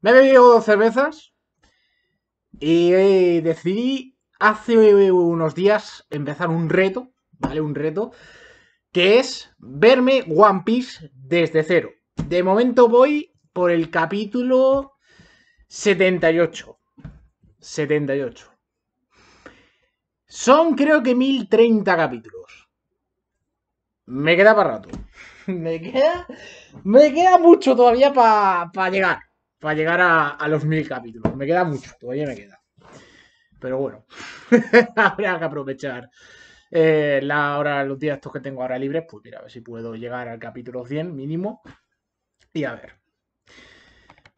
Me he bebido dos cervezas y decidí hace unos días empezar un reto, ¿vale? Un reto que es verme One Piece desde cero. De momento voy por el capítulo 78. 78. Son creo que 1030 capítulos. Me queda para rato. Me queda, me queda mucho todavía para llegar para llegar a, los mil capítulos. Me queda mucho, todavía me queda. Pero bueno, habrá que aprovechar eh, la hora, los días estos que tengo ahora libres. Pues mira, a ver si puedo llegar al capítulo 100 mínimo. Y a ver.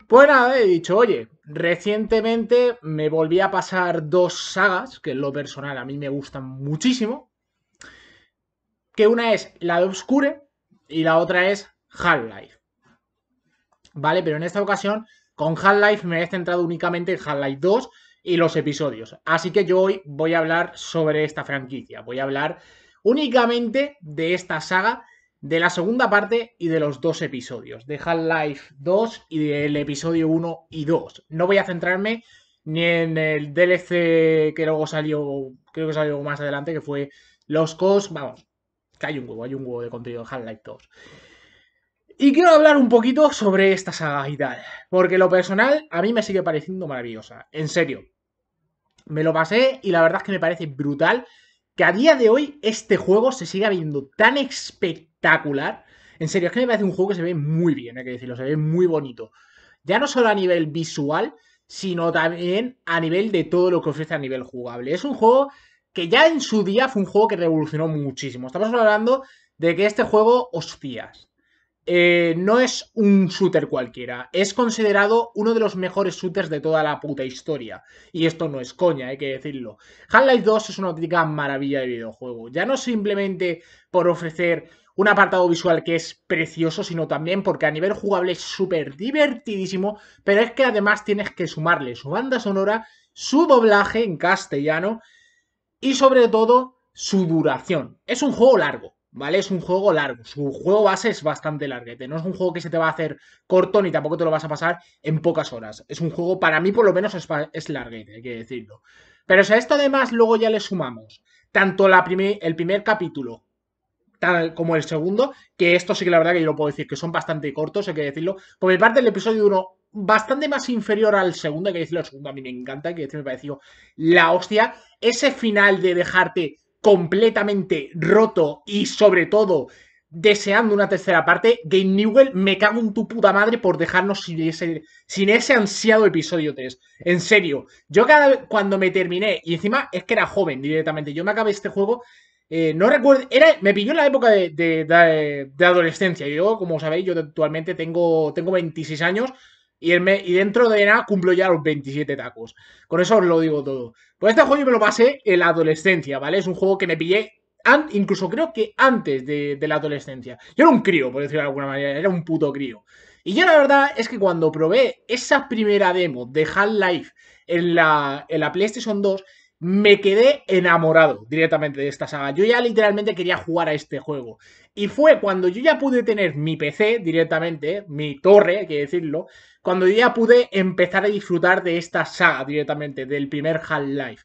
Pues nada, he dicho, oye, recientemente me volví a pasar dos sagas, que en lo personal a mí me gustan muchísimo. Que una es la de Obscure y la otra es Half-Life. ¿vale? Pero en esta ocasión, con Half-Life me he centrado únicamente en Half-Life 2 y los episodios. Así que yo hoy voy a hablar sobre esta franquicia. Voy a hablar únicamente de esta saga, de la segunda parte y de los dos episodios, de Half-Life 2 y del episodio 1 y 2. No voy a centrarme ni en el DLC que luego salió, creo que salió más adelante, que fue Los Cos, vamos, que hay un huevo, hay un huevo de contenido de Half-Life 2. Y quiero hablar un poquito sobre esta saga y tal, porque lo personal a mí me sigue pareciendo maravillosa, en serio. Me lo pasé y la verdad es que me parece brutal que a día de hoy este juego se siga viendo tan espectacular. En serio, es que me parece un juego que se ve muy bien, hay que decirlo, se ve muy bonito. Ya no solo a nivel visual, sino también a nivel de todo lo que ofrece a nivel jugable. Es un juego que ya en su día fue un juego que revolucionó muchísimo. Estamos hablando de que este juego, hostias, eh, no es un shooter cualquiera. Es considerado uno de los mejores shooters de toda la puta historia. Y esto no es coña, hay que decirlo. Half-Life 2 es una auténtica maravilla de videojuego. Ya no simplemente por ofrecer un apartado visual que es precioso, sino también porque a nivel jugable es súper divertidísimo, pero es que además tienes que sumarle su banda sonora, su doblaje en castellano y sobre todo su duración. Es un juego largo, ¿vale? Es un juego largo, su juego base es bastante larguete, no es un juego que se te va a hacer corto ni tampoco te lo vas a pasar en pocas horas. Es un juego, para mí por lo menos, es, larguete, hay que decirlo. Pero si a esto además luego ya le sumamos tanto la el primer capítulo tal como el segundo, que esto sí que la verdad que yo lo puedo decir, que son bastante cortos, hay que decirlo. Por mi parte, el episodio 1 bastante más inferior al segundo, hay que decirlo, el segundo a mí me encanta, hay que decir, me pareció la hostia. Ese final de dejarte completamente roto y sobre todo deseando una tercera parte, Game Newell, me cago en tu puta madre por dejarnos sin ese, sin ese ansiado episodio 3. En serio, yo cada cuando me terminé, y encima es que era joven directamente, yo me acabé este juego, eh, no recuerdo, era, me pilló en la época de, de, de adolescencia, yo como sabéis, yo actualmente tengo, tengo 26 años, y, dentro de nada cumplo ya los 27 tacos. Con eso os lo digo todo. Pues este juego yo me lo pasé en la adolescencia, ¿vale? Es un juego que me pillé incluso creo que antes de, de, la adolescencia. Yo era un crío, por decirlo de alguna manera, era un puto crío. Y yo la verdad es que cuando probé esa primera demo de Half-Life en la, en la PlayStation 2, me quedé enamorado directamente de esta saga. Yo ya literalmente quería jugar a este juego. Y fue cuando yo ya pude tener mi PC directamente, mi torre, hay que decirlo, cuando yo ya pude empezar a disfrutar de esta saga directamente, del primer Half-Life.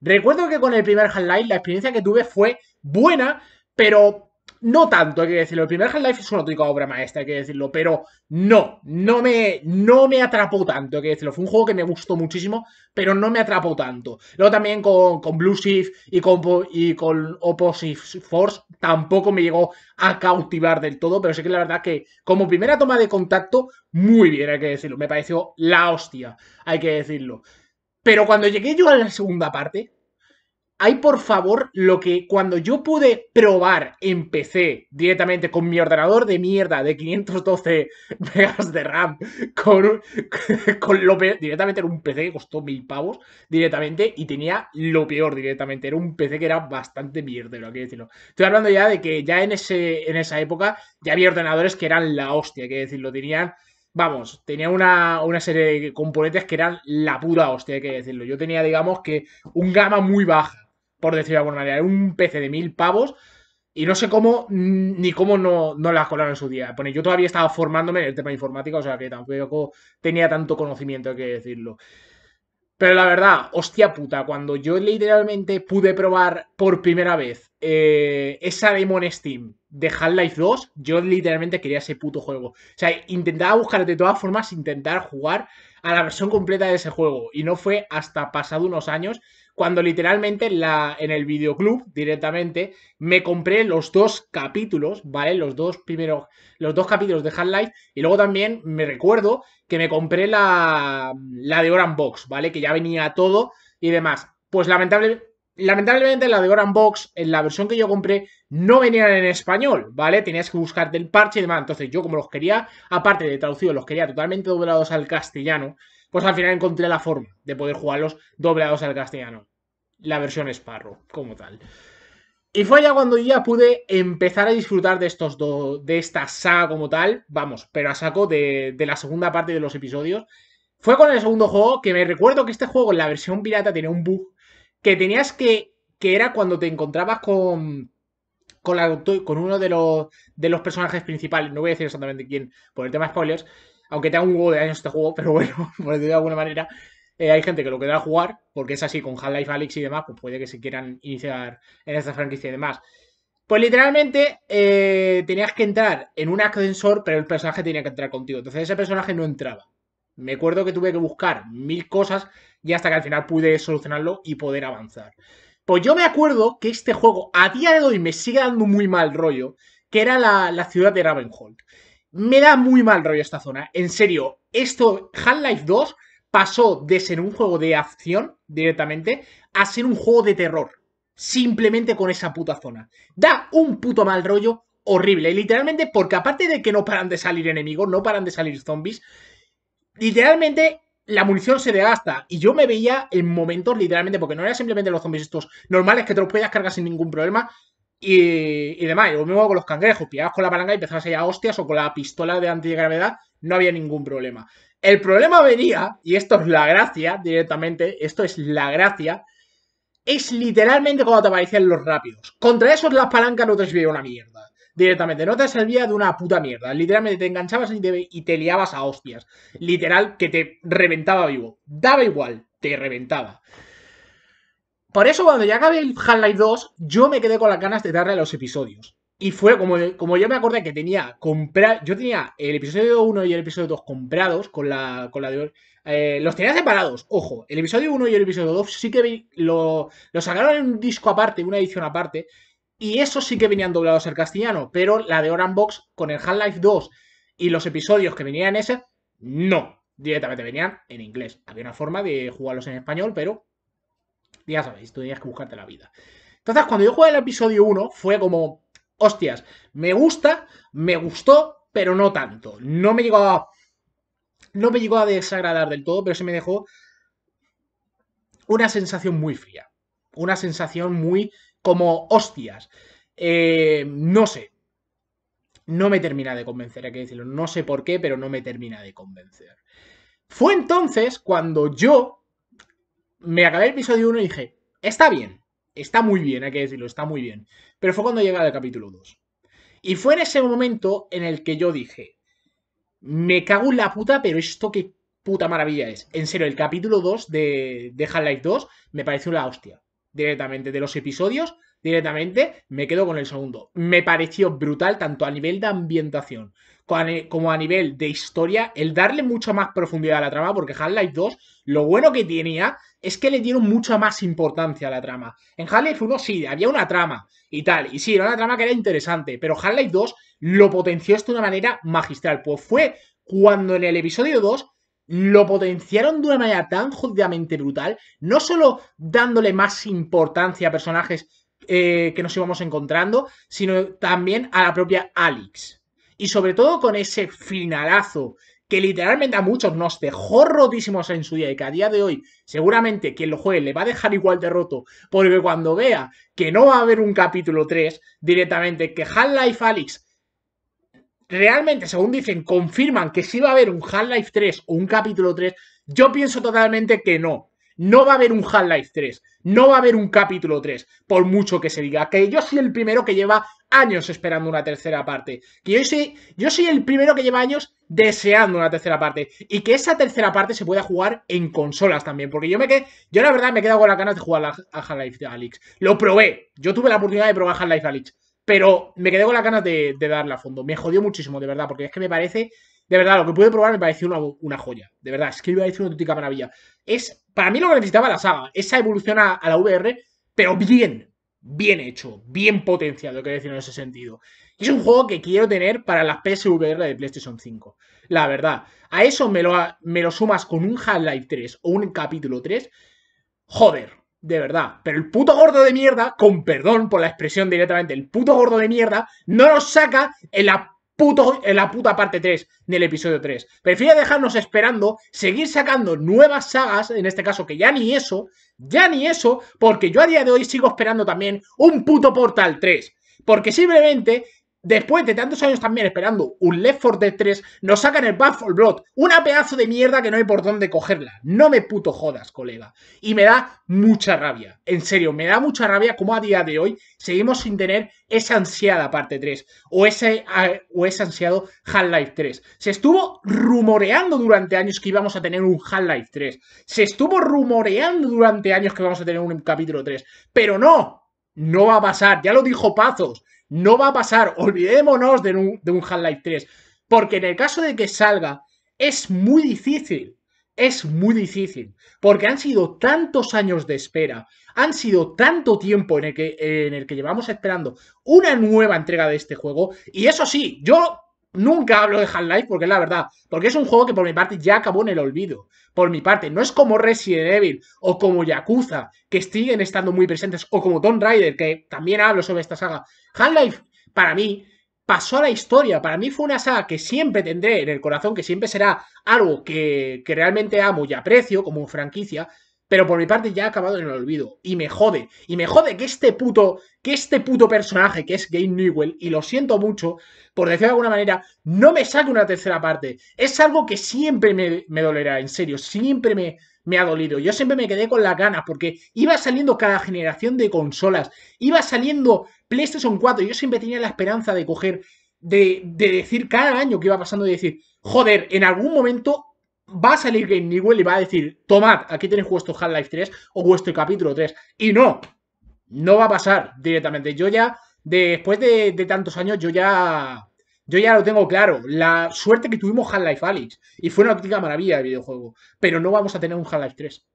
Recuerdo que con el primer Half-Life la experiencia que tuve fue buena, pero no tanto, hay que decirlo. El primer Half-Life es una auténtica obra maestra, hay que decirlo. Pero no, no me, no me atrapó tanto, hay que decirlo. Fue un juego que me gustó muchísimo, pero no me atrapó tanto. Luego también con, con Blue Shift y con, y con Opposite Force tampoco me llegó a cautivar del todo. Pero sí que la verdad que como primera toma de contacto, muy bien, hay que decirlo. Me pareció la hostia, hay que decirlo. Pero cuando llegué yo a la segunda parte, hay por favor lo que cuando yo pude probar en PC directamente con mi ordenador de mierda de 512 megas de RAM, con, con lo peor, directamente era un PC que costó mil pavos directamente y tenía lo peor directamente, era un PC que era bastante mierda, que decirlo. Estoy hablando ya de que ya en, ese, en esa época ya había ordenadores que eran la hostia, que decirlo, tenían vamos, tenía una, una, serie de componentes que eran la pura hostia, hay que decirlo. Yo tenía, digamos, que un gama muy baja por decirlo de alguna manera. Era un PC de mil pavos. Y no sé cómo, mm, ni cómo no, no la colaron en su día. yo todavía estaba formándome en el tema informático o sea que tampoco tenía tanto conocimiento, hay que decirlo. Pero la verdad, hostia puta, cuando yo literalmente pude probar por primera vez eh, esa Demon Steam de Half-Life 2, yo literalmente quería ese puto juego. O sea, intentaba buscar de todas formas, intentar jugar a la versión completa de ese juego. Y no fue hasta pasado unos años cuando literalmente en, la, en el videoclub directamente me compré los dos capítulos, ¿vale? Los dos primeros, los dos capítulos de Half-Life y luego también me recuerdo que me compré la, la de Oran Box, ¿vale? Que ya venía todo y demás. Pues lamentable, lamentablemente la de Oran Box, en la versión que yo compré, no venían en español, ¿vale? Tenías que buscar del parche y demás. Entonces yo como los quería, aparte de traducidos, los quería totalmente doblados al castellano, pues al final encontré la forma de poder jugarlos doblados al castellano. La versión Sparrow, como tal. Y fue allá cuando ya pude empezar a disfrutar de estos dos, de esta saga como tal, vamos, pero a saco de, la segunda parte de los episodios. Fue con el segundo juego que me recuerdo que este juego en la versión pirata tenía un bug que tenías que, que era cuando te encontrabas con, con, uno de los, de los personajes principales, no voy a decir exactamente quién, por el tema de spoilers, aunque te un huevo de años este juego, pero bueno, por decirlo de alguna manera, eh, hay gente que lo a jugar, porque es así, con Half-Life Alyx y demás, pues puede que se quieran iniciar en esta franquicia y demás. Pues literalmente eh, tenías que entrar en un ascensor, pero el personaje tenía que entrar contigo. Entonces ese personaje no entraba. Me acuerdo que tuve que buscar mil cosas y hasta que al final pude solucionarlo y poder avanzar. Pues yo me acuerdo que este juego a día de hoy me sigue dando muy mal rollo, que era la, la ciudad de Ravenhold me da muy mal rollo esta zona. En serio, esto, Half-Life 2 pasó de ser un juego de acción directamente a ser un juego de terror. Simplemente con esa puta zona. Da un puto mal rollo horrible. Literalmente, porque aparte de que no paran de salir enemigos, no paran de salir zombies, literalmente la munición se desgasta. Y yo me veía en momentos, literalmente, porque no eran simplemente los zombies estos normales que te los podías cargar sin ningún problema, y, demás. lo mismo con los cangrejos, pillabas con la palanca y empezabas a ir a hostias o con la pistola de antigravedad, no había ningún problema. El problema venía, y esto es la gracia directamente, esto es la gracia, es literalmente cuando te aparecían los rápidos. Contra esos las palancas no te servían una mierda. Directamente, no te servía de una puta mierda. Literalmente te enganchabas y y te liabas a hostias. Literal, que te reventaba vivo. Daba igual, te reventaba. Por eso cuando ya acabé el Half-Life 2, yo me quedé con las ganas de darle a los episodios. Y fue como, como yo me acordé que tenía comprar yo tenía el episodio 1 y el episodio 2 comprados con la, con la de eh, los tenía separados, ojo, el episodio 1 y el episodio 2 sí que lo, sacaron en un disco aparte, una edición aparte, y esos sí que venían doblados al castellano, pero la de Oran Box con el Half-Life 2 y los episodios que venían en ese, no, directamente venían en inglés. Había una forma de jugarlos en español, pero ya sabéis, tenías que buscarte la vida. Entonces, cuando yo jugué el episodio 1, fue como, hostias, me gusta, me gustó, pero no tanto. No me llegó a... No me llegó a desagradar del todo, pero se me dejó una sensación muy fría. Una sensación muy como hostias. Eh, no sé. No me termina de convencer, hay que decirlo. No sé por qué, pero no me termina de convencer. Fue entonces cuando yo me acabé el episodio 1 y dije, está bien, está muy bien, hay que decirlo, está muy bien. Pero fue cuando llegaba el capítulo 2. Y fue en ese momento en el que yo dije, me cago en la puta, pero esto qué puta maravilla es. En serio, el capítulo 2 de, de Half-Life 2 me pareció una hostia. Directamente, de los episodios, directamente me quedo con el segundo. Me pareció brutal tanto a nivel de ambientación como a nivel de historia, el darle mucho más profundidad a la trama, porque Half-Life 2, lo bueno que tenía es que le dieron mucha más importancia a la trama. En Half-Life 1 sí, había una trama y tal, y sí, era una trama que era interesante, pero Half-Life 2 lo potenció de una manera magistral. Pues fue cuando en el episodio 2 lo potenciaron de una manera tan jodidamente brutal, no solo dándole más importancia a personajes eh, que nos íbamos encontrando, sino también a la propia Alex. Y sobre todo con ese finalazo que literalmente a muchos nos dejó rotísimos en su día y que a día de hoy seguramente quien lo juegue le va a dejar igual de roto porque cuando vea que no va a haber un capítulo 3 directamente, que Half-Life Alyx realmente, según dicen, confirman que sí va a haber un Half-Life 3 o un capítulo 3, yo pienso totalmente que no. No va a haber un Half-Life 3, no va a haber un capítulo 3, por mucho que se diga. Que yo soy el primero que lleva años esperando una tercera parte. Que yo soy, yo soy el primero que lleva años deseando una tercera parte. Y que esa tercera parte se pueda jugar en consolas también. Porque yo me quedé, yo la verdad me he quedado con las ganas de jugar a, Half-Life Alyx. Lo probé, yo tuve la oportunidad de probar Half-Life Alyx. Pero me quedé con las ganas de, de a fondo. Me jodió muchísimo, de verdad, porque es que me parece de verdad, lo que pude probar me pareció una, joya. De verdad, es que iba a decir una auténtica maravilla. Es, para mí, lo que necesitaba la saga, esa evolución a, la VR, pero bien, bien hecho, bien potenciado, quiero decir en ese sentido. Es un juego que quiero tener para las PSVR de PlayStation 5. La verdad. A eso me lo, me lo sumas con un Half-Life 3 o un capítulo 3. Joder, de verdad. Pero el puto gordo de mierda, con perdón por la expresión directamente, el puto gordo de mierda, no nos saca en la puto, en la puta parte 3 del episodio 3. prefiero dejarnos esperando, seguir sacando nuevas sagas, en este caso que ya ni eso, ya ni eso, porque yo a día de hoy sigo esperando también un puto Portal 3. Porque simplemente después de tantos años también esperando un Left 4 Dead 3, nos sacan el Back Blood, una pedazo de mierda que no hay por dónde cogerla. No me puto jodas, colega. Y me da mucha rabia. En serio, me da mucha rabia como a día de hoy seguimos sin tener esa ansiada parte 3 o ese, o ese ansiado Half-Life 3. Se estuvo rumoreando durante años que íbamos a tener un Half-Life 3. Se estuvo rumoreando durante años que vamos a tener un capítulo 3. Pero no, no va a pasar. Ya lo dijo Pazos. No va a pasar, olvidémonos de un, de Half-Life 3, porque en el caso de que salga, es muy difícil es muy difícil, porque han sido tantos años de espera, han sido tanto tiempo en el, que, en el que llevamos esperando una nueva entrega de este juego, y eso sí, yo Nunca hablo de Half-Life porque es la verdad. Porque es un juego que por mi parte ya acabó en el olvido. Por mi parte, no es como Resident Evil o como Yakuza, que siguen estando muy presentes, o como Tomb Raider, que también hablo sobre esta saga. Half-Life, para mí, pasó a la historia. Para mí fue una saga que siempre tendré en el corazón, que siempre será algo que, que realmente amo y aprecio como franquicia. Pero por mi parte ya ha acabado en el olvido. Y me jode. Y me jode que este puto, que este puto personaje que es Gabe Newell, y lo siento mucho, por decirlo de alguna manera, no me saque una tercera parte. Es algo que siempre me, dolerá, en serio. Siempre me, ha dolido. Yo siempre me quedé con las ganas porque iba saliendo cada generación de consolas, iba saliendo PlayStation 4. Yo siempre tenía la esperanza de coger, de, de, decir cada año que iba pasando y decir, joder, en algún momento va a salir Game Newell y va a decir, tomad, aquí tenéis vuestro Half-Life 3 o vuestro capítulo 3. Y no, no va a pasar directamente. Yo ya, después de, tantos años, yo ya... Yo ya lo tengo claro. La suerte que tuvimos Half-Life Alyx. Y fue una auténtica maravilla de videojuego. Pero no vamos a tener un Half-Life 3.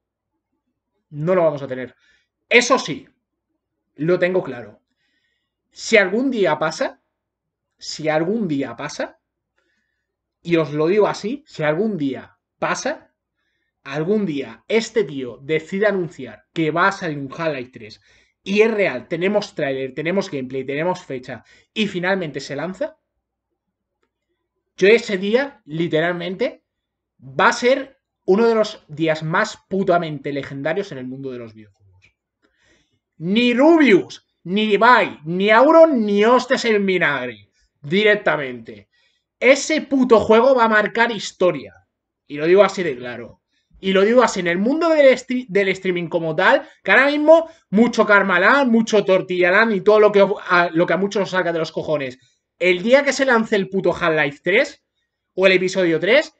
No lo vamos a tener. Eso sí, lo tengo claro. Si algún día pasa, si algún día pasa, y os lo digo así, si algún día pasa, algún día este tío decide anunciar que va a salir un half 3 y es real, tenemos trailer, tenemos gameplay, tenemos fecha y finalmente se lanza, yo ese día, literalmente, va a ser uno de los días más putamente legendarios en el mundo de los videojuegos. Ni Rubius, ni Ibai, ni Auron, ni Hostes el Vinagre. Directamente. Ese puto juego va a marcar historia. Y lo digo así de claro. Y lo digo así, en el mundo del, del streaming como tal, que ahora mismo mucho Carmalán, mucho Tortillarán y todo lo que a, lo que a muchos nos saca de los cojones. El día que se lance el puto Half-Life 3 o el episodio 3,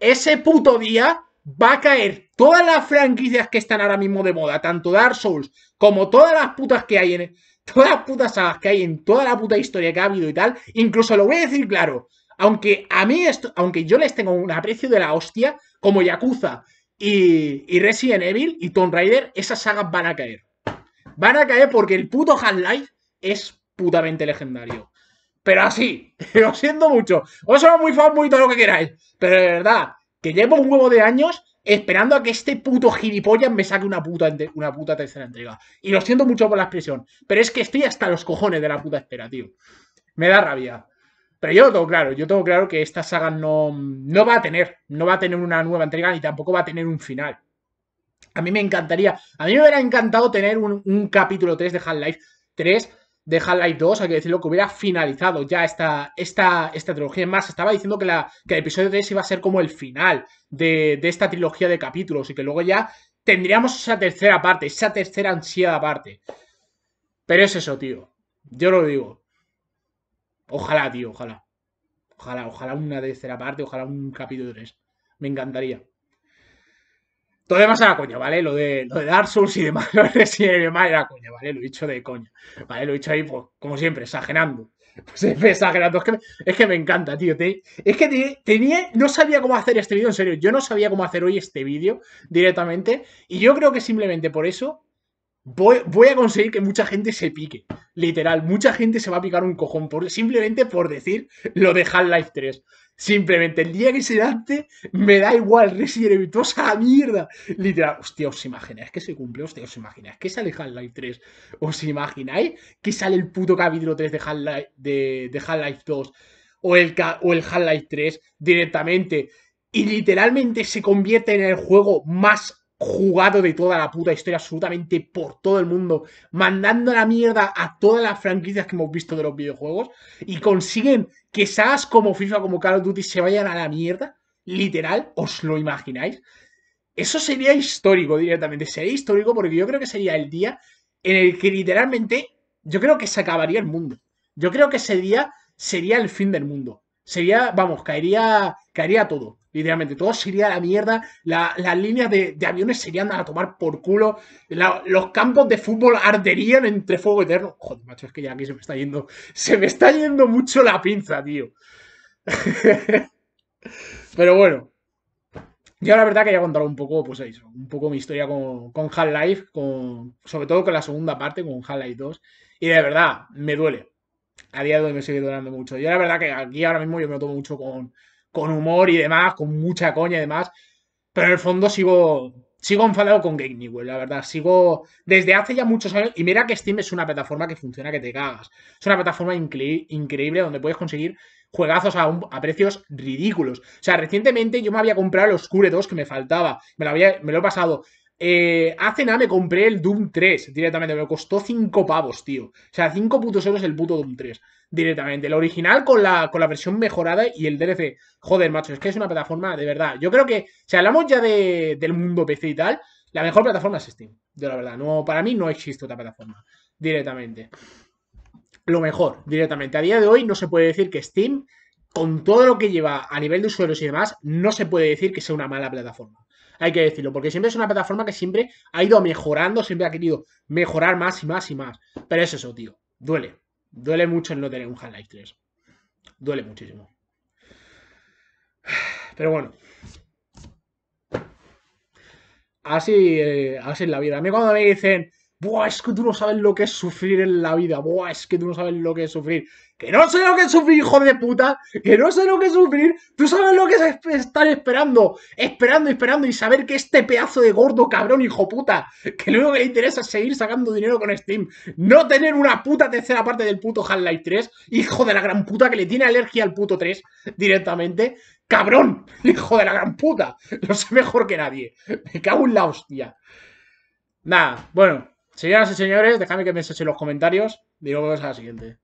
ese puto día va a caer todas las franquicias que están ahora mismo de moda, tanto Dark Souls como todas las putas que hay en todas las putas sagas que hay en toda la puta historia que ha habido y tal. Incluso lo voy a decir claro, aunque a mí, esto, aunque yo les tengo un aprecio de la hostia, como Yakuza y, Resident Evil y Tomb Raider, esas sagas van a caer. Van a caer porque el puto Half-Life es putamente legendario. Pero así, lo siento mucho. Os soy muy fan, muy todo lo que queráis. Pero de verdad, que llevo un huevo de años esperando a que este puto gilipollas me saque una puta, una puta tercera entrega. Y lo siento mucho por la expresión, pero es que estoy hasta los cojones de la puta espera, tío. Me da rabia. Pero yo lo tengo claro, yo tengo claro que esta saga no, no va a tener, no va a tener una nueva entrega ni tampoco va a tener un final. A mí me encantaría, a mí me hubiera encantado tener un, capítulo 3 de Half-Life 3, de Half-Life 2, hay que decirlo, que hubiera finalizado ya esta, esta, esta trilogía. Es más, estaba diciendo que, la, que el episodio 3 iba a ser como el final de, de esta trilogía de capítulos y que luego ya tendríamos esa tercera parte, esa tercera ansiada parte. Pero es eso, tío. Yo lo digo. Ojalá, tío, ojalá. Ojalá, ojalá una tercera parte, ojalá un capítulo 3. Me encantaría. Todo demás era coña, ¿vale? Lo de, lo de Dark Souls y demás, lo de Resident era coña, ¿vale? Lo he dicho de coña, ¿vale? Lo he dicho ahí, pues, como siempre, exagerando. Pues exagerando. Es que, me, encanta, tío. es que tenía. No sabía cómo hacer este vídeo, en serio. Yo no sabía cómo hacer hoy este vídeo directamente. Y yo creo que simplemente por eso Voy, a conseguir que mucha gente se pique. Literal, mucha gente se va a picar un cojón por, simplemente por decir lo de Half-Life 3. Simplemente el día que se date, me da igual Resident Evil, toda esa mierda. Literal, hostia, os imagináis que se cumple, hostia, os imagináis que sale Half-Life 3, os imagináis que sale el puto capítulo 3 de Half-Life de, 2 o el, o el Half-Life 3 directamente y literalmente se convierte en el juego más jugado de toda la puta historia, absolutamente por todo el mundo, mandando la mierda a todas las franquicias que hemos visto de los videojuegos y consiguen que sagas como FIFA, como Call of Duty se vayan a la mierda, literal, ¿os lo imagináis? Eso sería histórico directamente, sería histórico porque yo creo que sería el día en el que literalmente yo creo que se acabaría el mundo. Yo creo que ese día sería el fin del mundo. Sería, vamos, caería, caería todo. Literalmente, todo sería la mierda. las líneas de, aviones serían a tomar por culo. los campos de fútbol arderían entre fuego eterno. Joder, macho, es que ya aquí se me está yendo. Se me está yendo mucho la pinza, tío. Pero bueno. Yo la verdad que he contado un poco, pues eso, un poco mi historia con, con Half-Life, con, sobre todo con la segunda parte, con Half-Life 2. Y de verdad, me duele. A día de hoy me sigue durando mucho. Yo la verdad que aquí ahora mismo yo me lo tomo mucho con, con humor y demás, con mucha coña y demás. Pero en el fondo sigo, sigo enfadado con Game Newell, la verdad. Sigo desde hace ya muchos años. Y mira que Steam es una plataforma que funciona que te cagas. Es una plataforma increíble donde puedes conseguir juegazos a, precios ridículos. O sea, recientemente yo me había comprado los Oscure 2 que me faltaba. Me había, me lo he pasado. Eh, hace nada me compré el Doom 3 directamente. Me costó 5 pavos, tío. O sea, 5 putos euros el puto Doom 3 directamente. El original con la, con la versión mejorada y el DLC. Joder, macho, es que es una plataforma de verdad. Yo creo que, si hablamos ya del mundo PC y tal, la mejor plataforma es Steam. De la verdad, no, para mí no existe otra plataforma directamente. Lo mejor, directamente. A día de hoy no se puede decir que Steam, con todo lo que lleva a nivel de usuarios y demás, no se puede decir que sea una mala plataforma hay que decirlo, porque siempre es una plataforma que siempre ha ido mejorando, siempre ha querido mejorar más y más y más. Pero es eso, tío, duele. Duele mucho el no tener un Half-Life 3. Duele muchísimo. Pero bueno. Así, eh, así es la vida. A mí cuando me dicen, Buah, es que tú no sabes lo que es sufrir en la vida. Buah, es que tú no sabes lo que es sufrir. Que no sé lo que es sufrir, hijo de puta. Que no sé lo que es sufrir. Tú sabes lo que es estar esperando. Esperando, esperando. Y saber que este pedazo de gordo cabrón, hijo puta. Que lo único que le interesa es seguir sacando dinero con Steam. No tener una puta tercera parte del puto Half-Life 3. Hijo de la gran puta que le tiene alergia al puto 3 directamente. Cabrón, hijo de la gran puta. Lo sé mejor que nadie. Me cago en la hostia. Nada, bueno. Señoras y señores, dejadme que me en los comentarios. Digo nos vemos a la siguiente.